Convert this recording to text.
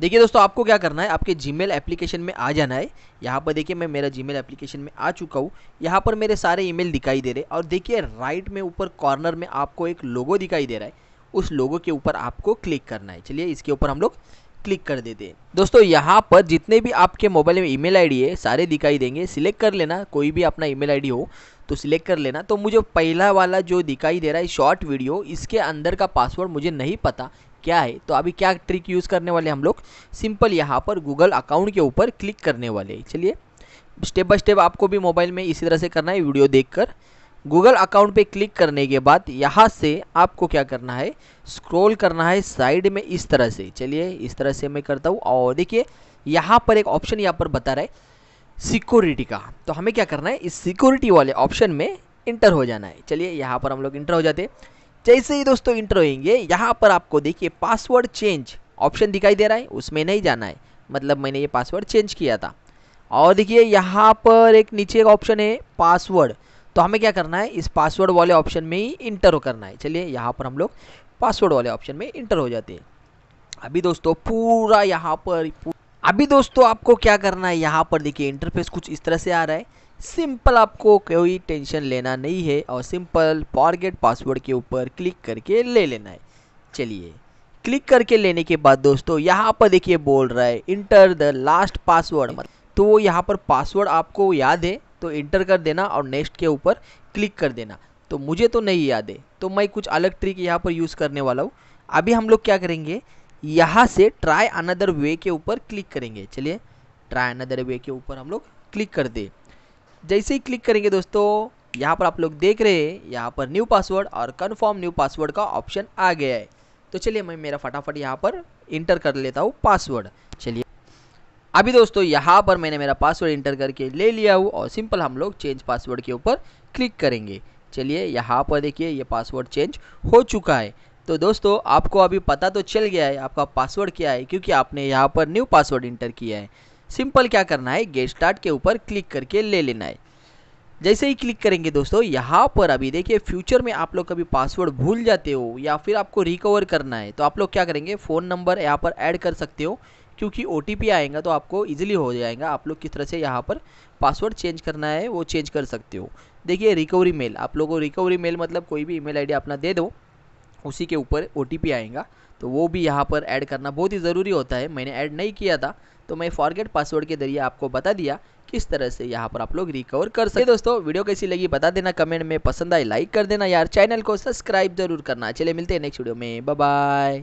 देखिए दोस्तों आपको क्या करना है आपके जी एप्लीकेशन में आ जाना है यहाँ पर देखिए मैं मेरा जी एप्लीकेशन में आ चुका हूँ यहाँ पर मेरे सारे ईमेल दिखाई दे रहे और देखिए राइट में ऊपर कॉर्नर में आपको एक लोगो दिखाई दे रहा है उस लोगो के ऊपर आपको क्लिक करना है चलिए इसके ऊपर हम लोग क्लिक कर देते हैं दोस्तों यहाँ पर जितने भी आपके मोबाइल में ईमेल आईडी है सारे दिखाई देंगे सिलेक्ट कर लेना कोई भी अपना ईमेल आईडी हो तो सिलेक्ट कर लेना तो मुझे पहला वाला जो दिखाई दे रहा है शॉर्ट वीडियो इसके अंदर का पासवर्ड मुझे नहीं पता क्या है तो अभी क्या ट्रिक यूज़ करने वाले हम लोग सिंपल यहाँ पर गूगल अकाउंट के ऊपर क्लिक करने वाले चलिए स्टेप बाय स्टेप आपको भी मोबाइल में इसी तरह से करना है वीडियो देखकर गूगल अकाउंट पे क्लिक करने के बाद यहाँ से आपको क्या करना है स्क्रॉल करना है साइड में इस तरह से चलिए इस तरह से मैं करता हूँ और देखिए यहाँ पर एक ऑप्शन यहाँ पर बता रहा है सिक्योरिटी का तो हमें क्या करना है इस सिक्योरिटी वाले ऑप्शन में इंटर हो जाना है चलिए यहाँ पर हम लोग इंटर हो जाते हैं जैसे ही दोस्तों इंटर होंगे यहाँ पर आपको देखिए पासवर्ड चेंज ऑप्शन दिखाई दे रहा है उसमें नहीं जाना है मतलब मैंने ये पासवर्ड चेंज किया था और देखिए यहाँ पर एक नीचे का ऑप्शन है पासवर्ड तो हमें क्या करना है इस पासवर्ड वाले ऑप्शन में ही इंटर करना है चलिए यहाँ पर हम लोग पासवर्ड वाले ऑप्शन में इंटर हो जाते हैं अभी दोस्तों पूरा यहाँ पर अभी दोस्तों आपको क्या करना है यहाँ पर देखिए इंटरफेस कुछ इस तरह से आ रहा है सिंपल आपको कोई टेंशन लेना नहीं है और सिंपल फॉरगेट पासवर्ड के ऊपर क्लिक करके ले लेना है चलिए क्लिक करके लेने के बाद दोस्तों यहाँ पर देखिए बोल रहा है इंटर द लास्ट पासवर्ड तो यहाँ पर पासवर्ड आपको याद है तो इंटर कर देना और नेक्स्ट के ऊपर क्लिक कर देना तो मुझे तो नहीं याद है तो मैं कुछ अलग ट्रिक यहाँ पर यूज़ करने वाला हूँ अभी हम लोग क्या करेंगे यहाँ से ट्राई अनदर वे के ऊपर क्लिक करेंगे चलिए ट्राई अनदर वे के ऊपर हम लोग क्लिक कर दें जैसे ही क्लिक करेंगे दोस्तों यहाँ पर आप लोग देख रहे हैं यहाँ पर न्यू पासवर्ड और कन्फर्म न्यू पासवर्ड का ऑप्शन आ गया है तो चलिए मैं मेरा फटाफट यहाँ पर इंटर कर लेता हूँ पासवर्ड चलिए अभी दोस्तों यहाँ पर मैंने मेरा पासवर्ड इंटर करके ले लिया हूँ और सिंपल हम लोग चेंज पासवर्ड के ऊपर क्लिक करेंगे चलिए यहाँ पर देखिए ये पासवर्ड चेंज हो चुका है तो दोस्तों आपको अभी पता तो चल गया है आपका पासवर्ड क्या है क्योंकि आपने यहाँ पर न्यू पासवर्ड इंटर किया है सिंपल क्या करना है गेट स्टार्ट के ऊपर क्लिक करके ले लेना है जैसे ही क्लिक करेंगे दोस्तों यहाँ पर अभी देखिए फ्यूचर में आप लोग कभी पासवर्ड भूल जाते हो या फिर आपको रिकवर करना है तो आप लोग क्या करेंगे फ़ोन नंबर यहाँ पर ऐड कर सकते हो क्योंकि ओ आएगा तो आपको ईजिली हो जाएगा आप लोग किस तरह से यहाँ पर पासवर्ड चेंज करना है वो चेंज कर सकते हो देखिए रिकवरी मेल आप लोगों को रिकवरी मेल मतलब कोई भी ईमेल आईडी अपना दे दो उसी के ऊपर ओ आएगा तो वो भी यहाँ पर ऐड करना बहुत ही ज़रूरी होता है मैंने ऐड नहीं किया था तो मैं फॉरगेट पासवर्ड के जरिए आपको बता दिया किस तरह से यहाँ पर आप लोग रिकवर कर सकते तो दोस्तों वीडियो कैसी लगी बता देना कमेंट में पसंद आए लाइक कर देना यार चैनल को सब्सक्राइब जरूर करना चले मिलते हैं नेक्स्ट वीडियो में बाय